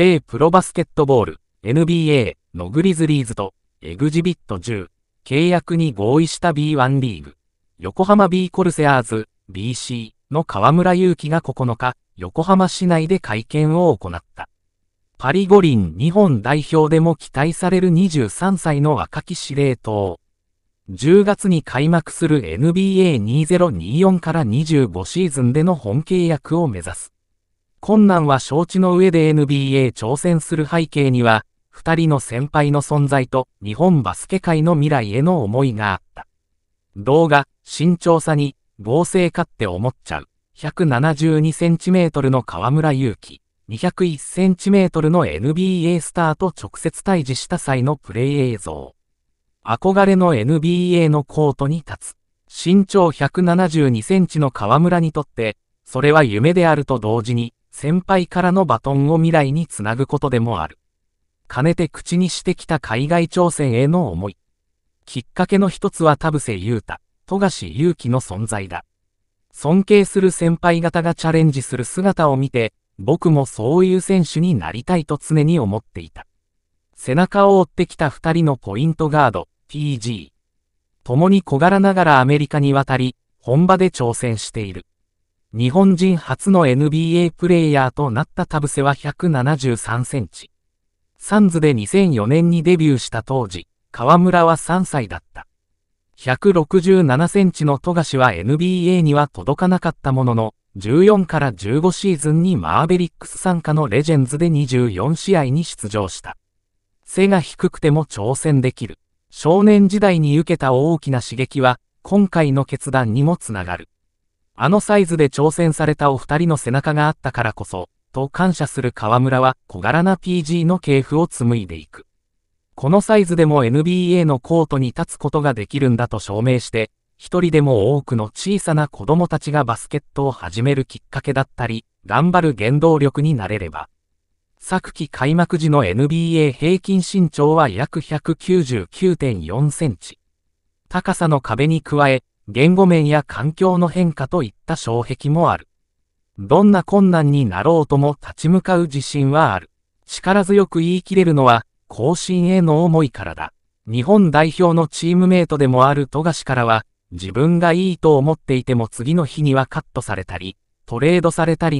米プロバスケットボール NBA のグリズリーズとエグジビット10契約に合意した B1 リーグ横浜 B コルセアーズ BC の河村勇輝が9日横浜市内で会見を行った。パリ五輪日本代表でも期待される23歳の若き司令塔。10月に開幕する NBA2024 から25シーズンでの本契約を目指す。困難は承知の上で NBA 挑戦する背景には、2人の先輩の存在と日本バスケ界の未来への思いがあった。動画、慎重さに、合成かって思っちゃう。172cm の河村勇輝、201cm の NBA スターと直接対峙した際のプレイ映像。憧れの NBA のコートに立つ。身長172センチの河村にとって、それは夢であると同時に、先輩からのバトンを未来につなぐことでもある。かねて口にしてきた海外挑戦への思い。きっかけの一つは田臥勇太、富樫勇樹の存在だ。尊敬する先輩方がチャレンジする姿を見て、僕もそういう選手になりたいと常に思っていた。背中を追ってきた二人のポイントガード、PG。共に小柄ながらアメリカに渡り、本場で挑戦している。日本人初の NBA プレイヤーとなった田伏は173センチ。サンズで2004年にデビューした当時、河村は3歳だった。167センチの富樫は NBA には届かなかったものの、14から15シーズンにマーベリックス参加のレジェンズで24試合に出場した。背が低くても挑戦できる。少年時代に受けた大きな刺激は、今回の決断にもつながる。あのサイズで挑戦されたお二人の背中があったからこそ、と感謝する河村は小柄な PG の系譜を紡いでいく。このサイズでも NBA のコートに立つことができるんだと証明して、一人でも多くの小さな子供たちがバスケットを始めるきっかけだったり、頑張る原動力になれれば。昨季開幕時の NBA 平均身長は約199.4センチ。高さの壁に加え、言語面や環境の変化といった障壁もある。どんな困難になろうとも立ち向かう自信はある。力強く言い切れるのは、後進への思いからだ。日本代表のチームメイトでもある富樫からは、自分がいいと思っていても次の日にはカットされたり、トレードされたり